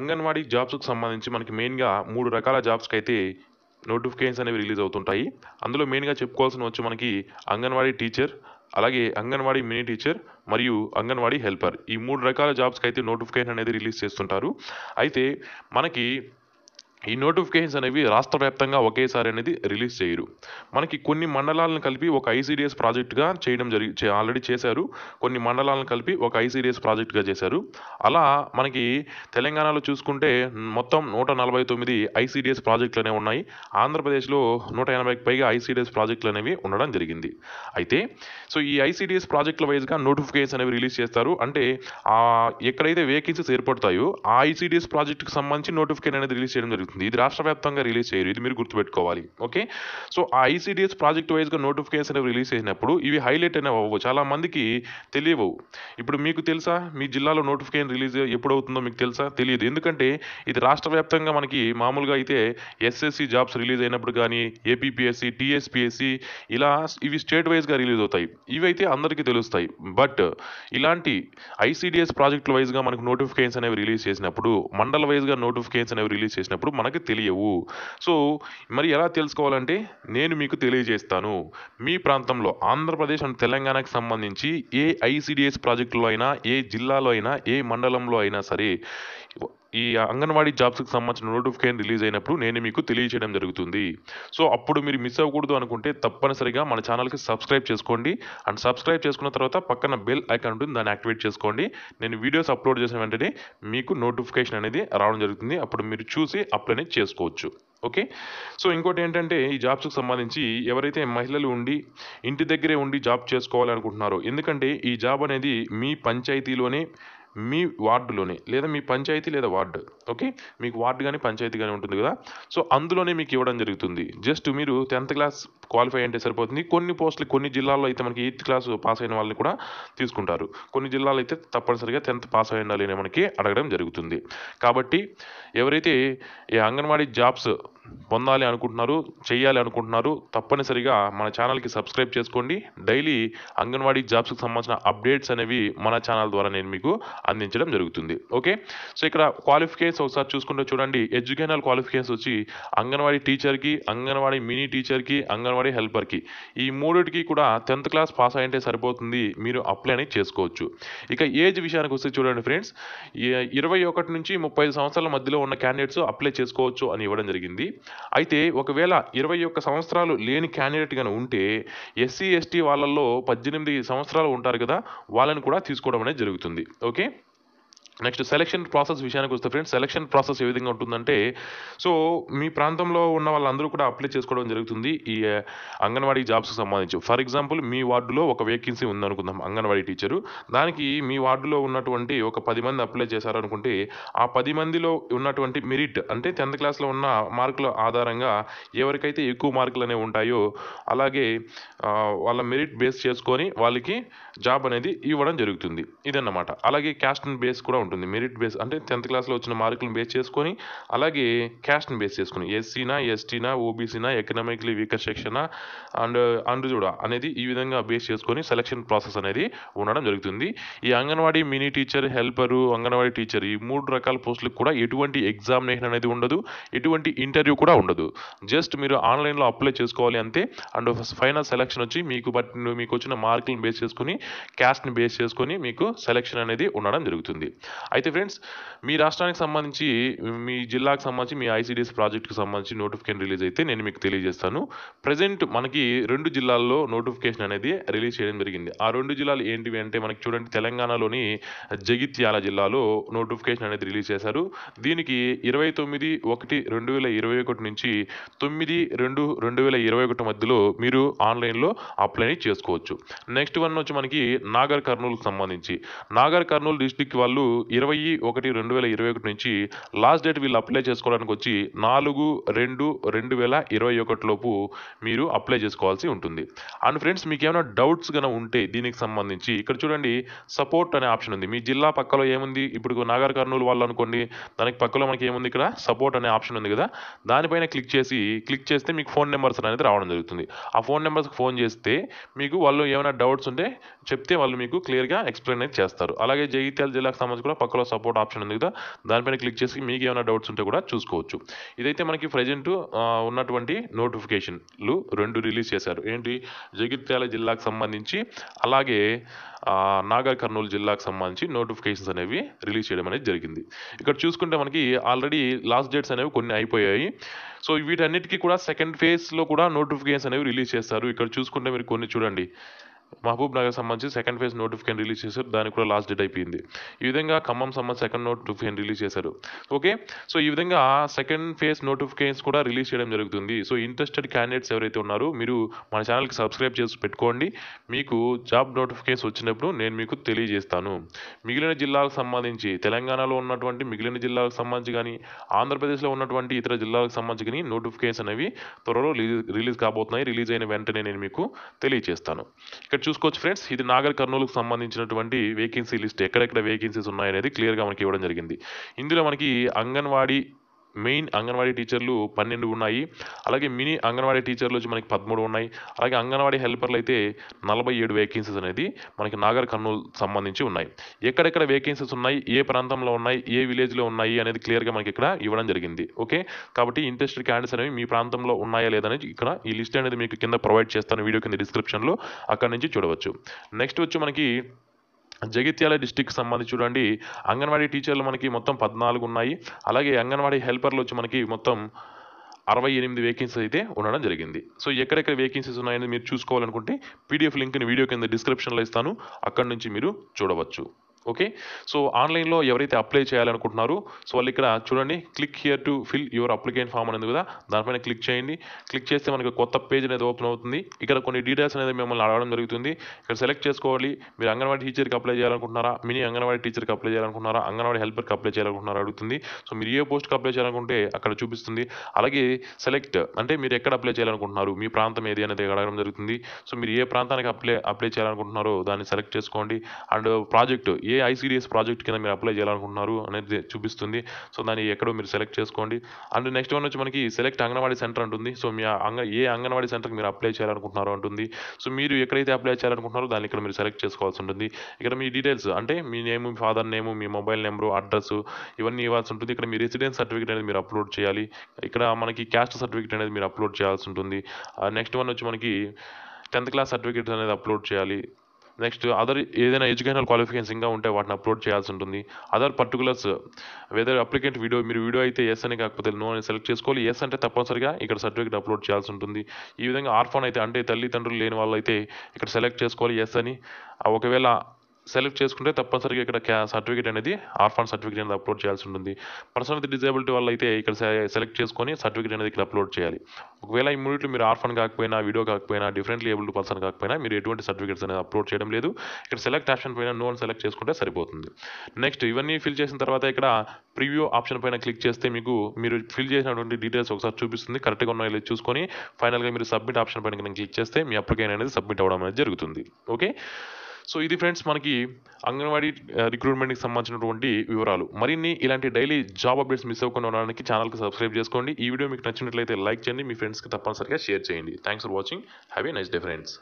అంగన్వాడీ జాబ్స్కి సంబంధించి మనకి మెయిన్గా మూడు రకాల జాబ్స్కి అయితే నోటిఫికేషన్స్ అనేవి రిలీజ్ అవుతుంటాయి అందులో మెయిన్గా చెప్పుకోవాల్సిన వచ్చి మనకి అంగన్వాడీ టీచర్ అలాగే అంగన్వాడీ మినీ టీచర్ మరియు అంగన్వాడీ హెల్పర్ ఈ మూడు రకాల జాబ్స్కి అయితే నోటిఫికేషన్ అనేది రిలీజ్ చేస్తుంటారు అయితే మనకి ఈ నోటిఫికేషన్స్ అనేవి రాష్ట్ర వ్యాప్తంగా ఒకేసారి అనేది రిలీజ్ చేయరు మనకి కొన్ని మండలాలను కలిపి ఒక ఐసీడిఎస్ ప్రాజెక్టుగా చేయడం జరిగి ఆల్రెడీ చేశారు కొన్ని మండలాలను కలిపి ఒక ఐసీడిఎస్ ప్రాజెక్టుగా చేశారు అలా మనకి తెలంగాణలో చూసుకుంటే మొత్తం నూట నలభై తొమ్మిది ఐసీడిఎస్ ప్రాజెక్టులు అనేవి ఉన్నాయి ఆంధ్రప్రదేశ్లో నూట ఎనభైకి పైగా ఐసీడిఎస్ ప్రాజెక్టులు అనేవి ఉండడం జరిగింది అయితే సో ఈ ఐసీడిఎస్ ప్రాజెక్టుల వైజ్గా నోటిఫికేషన్స్ అనేవి రిలీజ్ చేస్తారు అంటే ఎక్కడైతే వేకెన్సీస్ ఏర్పడతాయో ఆ ఐసీడిఎస్ ప్రాజెక్టుకు సంబంధించి నోటిఫికేషన్ అనేది రిలీజ్ చేయడం జరుగుతుంది జరుగుతుంది ఇది రాష్ట్ర వ్యాప్తంగా రిలీజ్ చేయరు ఇది మీరు గుర్తుపెట్టుకోవాలి ఓకే సో ఆ ఐసీడిఎస్ ప్రాజెక్ట్ వైజ్గా నోటిఫికేషన్ రిలీజ్ చేసినప్పుడు ఇవి హైలైట్ అయినా అవ్వవు చాలా మందికి తెలియవు ఇప్పుడు మీకు తెలుసా మీ జిల్లాలో నోటిఫికేషన్ రిలీజ్ ఎప్పుడు అవుతుందో మీకు తెలుసా తెలియదు ఎందుకంటే ఇది రాష్ట్ర వ్యాప్తంగా మనకి మామూలుగా అయితే ఎస్ఎస్సి జాబ్స్ రిలీజ్ అయినప్పుడు కానీ ఏపీపీఎస్సి టీఎస్పీఎస్సి ఇలా ఇవి స్టేట్ వైజ్గా రిలీజ్ అవుతాయి ఇవి అయితే అందరికీ తెలుస్తాయి బట్ ఇలాంటి ఐసీడిఎస్ ప్రాజెక్టుల వైజ్గా మనకు నోటిఫికేషన్స్ అనేవి రిలీజ్ చేసినప్పుడు మండల వైజ్గా నోటిఫికేషన్స్ అనేవి రిలీజ్ చేసినప్పుడు మనకు తెలియవు సో మరి ఎలా తెలుసుకోవాలంటే నేను మీకు తెలియజేస్తాను మీ ప్రాంతంలో ఆంధ్రప్రదేశ్ అండ్ తెలంగాణకు సంబంధించి ఏ ఐసిడిఎస్ ప్రాజెక్టులో అయినా ఏ జిల్లాలో అయినా ఏ మండలంలో అయినా సరే ఈ అంగన్వాడీ జాబ్స్కి సంబంధించిన నోటిఫికేషన్ రిలీజ్ అయినప్పుడు నేను మీకు తెలియజేయడం జరుగుతుంది సో అప్పుడు మీరు మిస్ అవ్వకూడదు అనుకుంటే తప్పనిసరిగా మన ఛానల్కి సబ్స్క్రైబ్ చేసుకోండి అండ్ సబ్స్క్రైబ్ చేసుకున్న తర్వాత పక్కన బెల్ ఐకాన్ ఉంటుంది దాన్ని యాక్టివేట్ చేసుకోండి నేను వీడియోస్ అప్లోడ్ చేసిన వెంటనే మీకు నోటిఫికేషన్ అనేది రావడం జరుగుతుంది అప్పుడు మీరు చూసి అప్లై చేసుకోవచ్చు ఓకే సో ఇంకోటి ఏంటంటే ఈ జాబ్స్కి సంబంధించి ఎవరైతే మహిళలు ఉండి ఇంటి దగ్గరే ఉండి జాబ్ చేసుకోవాలనుకుంటున్నారో ఎందుకంటే ఈ జాబ్ అనేది మీ పంచాయతీలోనే మీ వార్డులోనే లేదా మీ పంచాయతీ లేదా వార్డు ఓకే మీకు వార్డు కానీ పంచాయతీ కానీ ఉంటుంది కదా సో అందులోనే మీకు ఇవ్వడం జరుగుతుంది జస్ట్ మీరు టెన్త్ క్లాస్ క్వాలిఫై అంటే సరిపోతుంది కొన్ని పోస్టులు కొన్ని జిల్లాల్లో అయితే మనకి ఎయిత్ క్లాస్ పాస్ అయిన వాళ్ళని కూడా తీసుకుంటారు కొన్ని జిల్లాలో అయితే తప్పనిసరిగా టెన్త్ పాస్ అయిన వాళ్ళని మనకి అడగడం జరుగుతుంది కాబట్టి ఎవరైతే ఈ అంగన్వాడీ జాబ్స్ పొందాలి అనుకుంటున్నారు చేయాలి అనుకుంటున్నారు తప్పనిసరిగా మన ఛానల్కి సబ్స్క్రైబ్ చేసుకోండి డైలీ అంగన్వాడీ జాబ్స్కి సంబంధించిన అప్డేట్స్ అనేవి మన ఛానల్ ద్వారా నేను మీకు అందించడం జరుగుతుంది ఓకే సో ఇక్కడ క్వాలిఫికేషన్స్ ఒకసారి చూసుకుంటే చూడండి ఎడ్యుకేషనల్ క్వాలిఫికేషన్స్ వచ్చి అంగన్వాడీ టీచర్కి అంగన్వాడీ మినీ టీచర్కి అంగన్వాడీ హెల్పర్కి ఈ మూడిటికి కూడా టెన్త్ క్లాస్ పాస్ అయింటే సరిపోతుంది మీరు అప్లై అనేది చేసుకోవచ్చు ఇక ఏజ్ విషయానికి వస్తే చూడండి ఫ్రెండ్స్ ఇరవై ఒకటి నుంచి ముప్పై సంవత్సరాల మధ్యలో ఉన్న క్యాండిడేట్స్ అప్లై చేసుకోవచ్చు అని ఇవ్వడం జరిగింది అయితే ఒకవేళ ఇరవై ఒక్క సంవత్సరాలు లేని క్యాండిడేట్ కానీ ఉంటే ఎస్సీ ఎస్టీ వాళ్ళల్లో పద్దెనిమిది సంవత్సరాలు ఉంటారు కదా వాళ్ళని కూడా తీసుకోవడం అనేది జరుగుతుంది ఓకే నెక్స్ట్ సెలక్షన్ ప్రాసెస్ విషయానికి వస్తే ఫ్రెండ్స్ సెలక్షన్ ప్రాసెస్ ఏ విధంగా ఉంటుందంటే సో మీ ప్రాంతంలో ఉన్న వాళ్ళందరూ కూడా అప్లై చేసుకోవడం జరుగుతుంది ఈ అంగన్వాడీ జాబ్స్కి సంబంధించి ఫర్ ఎగ్జాంపుల్ మీ వార్డులో ఒక వేకెన్సీ ఉందనుకుందాం అంగన్వాడీ టీచరు దానికి మీ వార్డులో ఉన్నటువంటి ఒక పది మంది అప్లై చేశారనుకుంటే ఆ పది మందిలో ఉన్నటువంటి మెరిట్ అంటే టెన్త్ క్లాస్లో ఉన్న మార్కుల ఆధారంగా ఎవరికైతే ఎక్కువ మార్కులు అనేవి ఉంటాయో అలాగే వాళ్ళ మెరిట్ బేస్ చేసుకొని వాళ్ళకి జాబ్ అనేది ఇవ్వడం జరుగుతుంది ఇదన్నమాట అలాగే క్యాస్ట్ బేస్ కూడా ఉంటుంది ఉంటుంది మెరిట్ బేస్ అంటే టెన్త్ క్లాస్లో వచ్చిన మార్కులను బేస్ చేసుకొని అలాగే క్యాస్ట్ని బేస్ చేసుకుని ఎస్సీనా ఎస్టీనా ఓబీసీనా ఎకనామిక్లీ వీకర్ సెక్షనా అండ్ అండ్ చూడా అనేది ఈ విధంగా బేస్ చేసుకొని సెలక్షన్ ప్రాసెస్ అనేది ఉండడం జరుగుతుంది ఈ Anganwadi mini teacher helper Anganwadi teacher ఈ మూడు రకాల పోస్టులకు కూడా ఎటువంటి ఎగ్జామినేషన్ అనేది ఉండదు ఎటువంటి ఇంటర్వ్యూ కూడా ఉండదు జస్ట్ మీరు ఆన్లైన్లో అప్లై చేసుకోవాలి అంతే అండ్ ఫైనల్ సెలక్షన్ వచ్చి మీకు బట్ మీకు వచ్చిన మార్కులను బేస్ చేసుకుని క్యాస్ట్ని బేస్ చేసుకొని మీకు సెలక్షన్ అనేది ఉండడం జరుగుతుంది అయితే ఫ్రెండ్స్ మీ రాష్ట్రానికి సంబంధించి మీ జిల్లాకు సంబంధించి మీ ఐసీడీఎస్ ప్రాజెక్టుకు సంబంధించి నోటిఫికేషన్ రిలీజ్ అయితే నేను మీకు తెలియజేస్తాను ప్రజెంట్ మనకి రెండు జిల్లాల్లో నోటిఫికేషన్ అనేది రిలీజ్ చేయడం జరిగింది ఆ రెండు జిల్లాలు ఏంటివి అంటే మనకి చూడండి తెలంగాణలోని జగిత్యాల జిల్లాలో నోటిఫికేషన్ అనేది రిలీజ్ చేశారు దీనికి ఇరవై తొమ్మిది ఒకటి రెండు వేల ఇరవై ఒకటి నుంచి తొమ్మిది రెండు రెండు వేల ఇరవై ఒకటి మధ్యలో మీరు ఆన్లైన్లో అప్లై చేసుకోవచ్చు నెక్స్ట్ వన్ వచ్చి మనకి నాగర్ కర్నూలుకు సంబంధించి నాగర్ కర్నూలు డిస్టిక్ వాళ్ళు ఇరవై ఒకటి రెండు వేల ఇరవై ఒకటి నుంచి లాస్ట్ డేట్ వీళ్ళు అప్లై చేసుకోవడానికి వచ్చి నాలుగు రెండు రెండు వేల ఇరవై ఒకటిలోపు మీరు అప్లై చేసుకోవాల్సి ఉంటుంది అండ్ ఫ్రెండ్స్ మీకు ఏమైనా డౌట్స్ కనుక ఉంటే దీనికి సంబంధించి ఇక్కడ చూడండి సపోర్ట్ అనే ఆప్షన్ ఉంది మీ జిల్లా పక్కలో ఏముంది ఇప్పుడు నాగర్ కర్నూలు వాళ్ళు అనుకోండి దానికి పక్కలో మనకి ఏముంది ఇక్కడ సపోర్ట్ అనే ఆప్షన్ ఉంది కదా దానిపైన క్లిక్ చేసి క్లిక్ చేస్తే మీకు ఫోన్ నెంబర్స్ అనేది రావడం జరుగుతుంది ఆ ఫోన్ నెంబర్స్కి ఫోన్ చేస్తే మీకు వాళ్ళు ఏమైనా డౌట్స్ ఉంటే చెప్తే వాళ్ళు మీకు క్లియర్గా ఎక్స్ప్లెయిన్ చేస్తారు అలాగే జగిత్యాల జిల్లాకు సంబంధించి కూడా పక్కలో సపోర్ట్ ఆప్షన్ ఉంది కదా దానిపైన క్లిక్ చేసి మీకు ఏమైనా డౌట్స్ ఉంటే కూడా చూసుకోవచ్చు ఇదైతే మనకి ప్రజెంట్ ఉన్నటువంటి నోటిఫికేషన్లు రెండు రిలీజ్ చేశారు ఏంటి జగిత్యాల జిల్లాకు సంబంధించి అలాగే నాగర్ కర్నూలు జిల్లాకు సంబంధించి నోటిఫికేషన్స్ అనేవి రిలీజ్ చేయడం అనేది జరిగింది ఇక్కడ చూసుకుంటే మనకి ఆల్రెడీ లాస్ట్ డేట్స్ అనేవి కొన్ని అయిపోయాయి సో వీటన్నిటికీ కూడా సెకండ్ ఫేజ్లో కూడా నోటిఫికేషన్స్ అనేవి రిలీజ్ చేస్తారు ఇక్కడ చూసుకుంటే మీరు కొన్ని చూడండి మహబూబ్ నగర్ సంబంధించి సెకండ్ ఫేజ్ నోటిఫికేషన్ రిలీజ్ చేశారు దానికి కూడా లాస్ట్ డేట్ అయిపోయింది ఈ విధంగా ఖమ్మం సంబంధించి సెకండ్ నోటిఫికేషన్ రిలీజ్ చేశారు ఓకే సో ఈ విధంగా సెకండ్ ఫేజ్ నోటిఫికేషన్స్ కూడా రిలీజ్ చేయడం జరుగుతుంది సో ఇంట్రెస్టెడ్ క్యాండిడేట్స్ ఎవరైతే ఉన్నారో మీరు మన ఛానల్కి సబ్స్క్రైబ్ చేసి పెట్టుకోండి మీకు జాబ్ నోటిఫికేషన్స్ వచ్చినప్పుడు నేను మీకు తెలియజేస్తాను మిగిలిన జిల్లాలకు సంబంధించి తెలంగాణలో ఉన్నటువంటి మిగిలిన జిల్లాలకు సంబంధించి కానీ ఆంధ్రప్రదేశ్లో ఉన్నటువంటి ఇతర జిల్లాలకు సంబంధించి కానీ నోటిఫికేషన్ అనేవి త్వరలో రిలీజ్ కాబోతున్నాయి రిలీజ్ అయిన వెంటనే నేను మీకు తెలియజేస్తాను ఇక ఇక్కడ చూసుకోవచ్చు ఫ్రెండ్స్ ఇది నాగర్ కర్నూలుకు సంబంధించినటువంటి వేకెన్సీ లిస్ట్ ఎక్కడెక్కడ వేకెన్సీస్ ఉన్నాయనేది క్లియర్గా మనకి ఇవ్వడం జరిగింది ఇందులో మనకి అంగన్వాడీ మెయిన్ అంగన్వాడీ టీచర్లు పన్నెండు ఉన్నాయి అలాగే మినీ అంగన్వాడీ టీచర్లు వచ్చి మనకి పదమూడు ఉన్నాయి అలాగే అంగన్వాడీ హెల్పర్లు అయితే నలభై ఏడు వేకెన్సీస్ అనేది మనకి నాగర్ కర్నూలు సంబంధించి ఉన్నాయి ఎక్కడెక్కడ వేకెన్సీస్ ఉన్నాయి ఏ ప్రాంతంలో ఉన్నాయి ఏ విలేజ్లో ఉన్నాయి అనేది క్లియర్గా మనకి ఇక్కడ ఇవ్వడం జరిగింది ఓకే కాబట్టి ఇంట్రెస్టెడ్ క్యాండిడేట్స్ అనేవి మీ ప్రాంతంలో ఉన్నాయా లేదనేది ఇక్కడ ఈ లిస్ట్ అనేది మీకు కింద ప్రొవైడ్ చేస్తాను వీడియో కింద డిస్క్రిప్షన్లో అక్కడ నుంచి చూడవచ్చు నెక్స్ట్ వచ్చి మనకి జగిత్యాల డిస్టిక్ సంబంధించి చూడండి అంగన్వాడీ టీచర్లు మనకి మొత్తం పద్నాలుగు ఉన్నాయి అలాగే అంగన్వాడీ హెల్పర్లు వచ్చి మనకి మొత్తం అరవై ఎనిమిది వేకెన్సీస్ అయితే ఉండడం జరిగింది సో ఎక్కడెక్కడ వేకెన్సీస్ ఉన్నాయని మీరు చూసుకోవాలనుకుంటే పీడిఎఫ్ లింక్ని వీడియో కింద డిస్క్రిప్షన్లో ఇస్తాను అక్కడి నుంచి మీరు చూడవచ్చు ఓకే సో ఆన్లైన్లో ఎవరైతే అప్లై చేయాలనుకుంటున్నారో సో వాళ్ళు ఇక్కడ చూడండి click here to fill your application form అనేది కదా దానిపైన క్లిక్ చేయండి క్లిక్ చేస్తే మనకి కొత్త పేజ్ అనేది ఓపెన్ అవుతుంది ఇక్కడ కొన్ని డీటెయిల్స్ అనేది మిమ్మల్ని అడగడం జరుగుతుంది ఇక్కడ సెలెక్ట్ చేసుకోవాలి మీరు అంగన్వాడి టీచర్కి అప్లై చేయాలనుకుంటున్నారా మినీ అంగన్వాడి టీచర్కి అప్లై చేయాలనుకుంటున్నారా అంగన్వాడి హెల్పర్కి అప్లై చేయాలనుకుంటున్నారా అడుగుతుంది సో మీరు ఏ పోస్ట్కి అప్లై చేయాలనుకుంటే అక్కడ చూపిస్తుంది అలాగే సెలెక్ట్ అంటే మీరు ఎక్కడ అప్లై చేయాలనుకుంటున్నారు మీ ప్రాంతం ఏది అనేది అడగడం జరుగుతుంది సో మీరు ఏ ప్రాంతానికి అప్లై అప్లై చేయాలనుకుంటున్నారో దాన్ని సెలెక్ట్ చేసుకోండి అండ్ ప్రాజెక్ట్ ఏ ఐసీడీఎస్ ప్రాజెక్ట్ కింద మీరు అప్లై చేయాలనుకుంటున్నారు అనేది చూపిస్తుంది సో దాన్ని ఎక్కడో మీరు సెలెక్ట్ చేసుకోండి అండ్ నెక్స్ట్ వన్ వచ్చి మనకి సెలెక్ట్ అంగన్వాడీ సెంటర్ ఉంటుంది సో మీ అంగ ఏ అంగన్వాడీ సెంటర్కి మీరు అప్లై చేయాలనుకుంటున్నారు ఉంటుంది సో మీరు ఎక్కడైతే అప్లై చేయాలనుకుంటున్నారో దాన్ని ఇక్కడ మీరు సెలెక్ట్ చేసుకోవాల్సి ఉంటుంది ఇక్కడ మీ డీటెయిల్స్ అంటే మీ నేమ్ మీ ఫాదర్ నేమ్ మీ మొబైల్ నెంబరు అడ్రస్ ఇవన్నీ ఇవ్వాల్సి ఉంటుంది ఇక్కడ మీ రెసిడెన్స్ సర్టిఫికేట్ అనేది మీరు అప్లోడ్ చేయాలి ఇక్కడ మనకి క్యాస్ట్ సర్టిఫికేట్ అనేది మీరు అప్లోడ్ చేయాల్సి ఉంటుంది నెక్స్ట్ uh, వన్ వచ్చి మనకి టెన్త్ క్లాస్ సర్టిఫికేట్స్ అనేది అప్లోడ్ చేయాలి నెక్స్ట్ అదర్ ఏదైనా ఎడ్యుకేషనల్ క్వాలిఫికేషన్స్ ఇంకా ఉంటే వాటిని అప్లోడ్ చేయాల్సి ఉంటుంది other particulars whether applicant widow మీరు వీడియో అయితే ఎస్ అని కాకపోతే నో అని సెలెక్ట్ చేసుకోవాలి ఎస్ అంటే తప్పనిసరిగా ఇక్కడ సర్టిఫికేట్ అప్లోడ్ చేయాల్సి ఉంటుంది ఈ విధంగా ఆర్ఫాన్ అయితే అంటే తల్లిదండ్రులు లేని వాళ్ళు అయితే ఇక్కడ సెలెక్ట్ చేసుకోవాలి ఎస్ అని ఒకవేళ సెలెక్ట్ చేసుకుంటే తప్పనిసరిగా ఇక్కడ సర్టిఫికేట్ అనేది ఆర్ఫాన్ సర్టిఫికేట్ అనేది అప్లోడ్ చేయాల్సి ఉంటుంది పర్సన్ విత్ డిజేబిలిటీ వల్ల అయితే ఇక్కడ సెలెక్ట్ చేసుకొని సర్టిఫికేట్ అనేది ఇక్కడ అప్లోడ్ చేయాలి ఒకవేళ ఈ మీరు ఆర్ఫాన్ కాకపోయినా వీడియో కాకపోయినా డిఫరెంట్లీ ఏబుల్ పర్సన్ కాకపోయినా మీరు ఎటువంటి సర్టిఫికేట్స్ అనేది అప్లోడ్ చేయడం లేదు ఇక్కడ సెలెక్ట్ ఆప్షన్ పైన నో అని సెలెక్ట్ చేసుకుంటే సరిపోతుంది నెక్స్ట్ ఇవన్నీ ఫిల్ చేసిన తర్వాత ఇక్కడ ప్రివ్యూ ఆప్షన్ పైన క్లిక్ చేస్తే మీకు మీరు ఫిల్ చేసినటువంటి డీటెయిల్స్ ఒకసారి చూపిస్తుంది కరెక్ట్గా ఉన్నాయో చూసుకొని ఫైనల్గా మీరు సబ్మిట్ ఆప్షన్ పైన క్లిక్ చేస్తే మీ అప్లికేషన్ అనేది సబ్మిట్ అవ్వడం అనేది జరుగుతుంది ఓకే సో ఇది ఫ్రెండ్స్ మనకి అంగన్వాడీ రిక్రూట్మెంట్కి సంబంధించినటువంటి వివరాలు మరిన్ని ఇలాంటి డైలీ జాబ్ అప్డేట్స్ మిస్ అవ్వకుండా ఉండడానికి ఛానల్కి సబ్స్క్రైబ్ చేసుకోండి ఈ వీడియో మీకు నచ్చినట్లయితే లైక్ చేయండి మీ ఫ్రెండ్స్కి తప్పనిసరిగా షేర్ చేయండి thanks for watching have nice day friends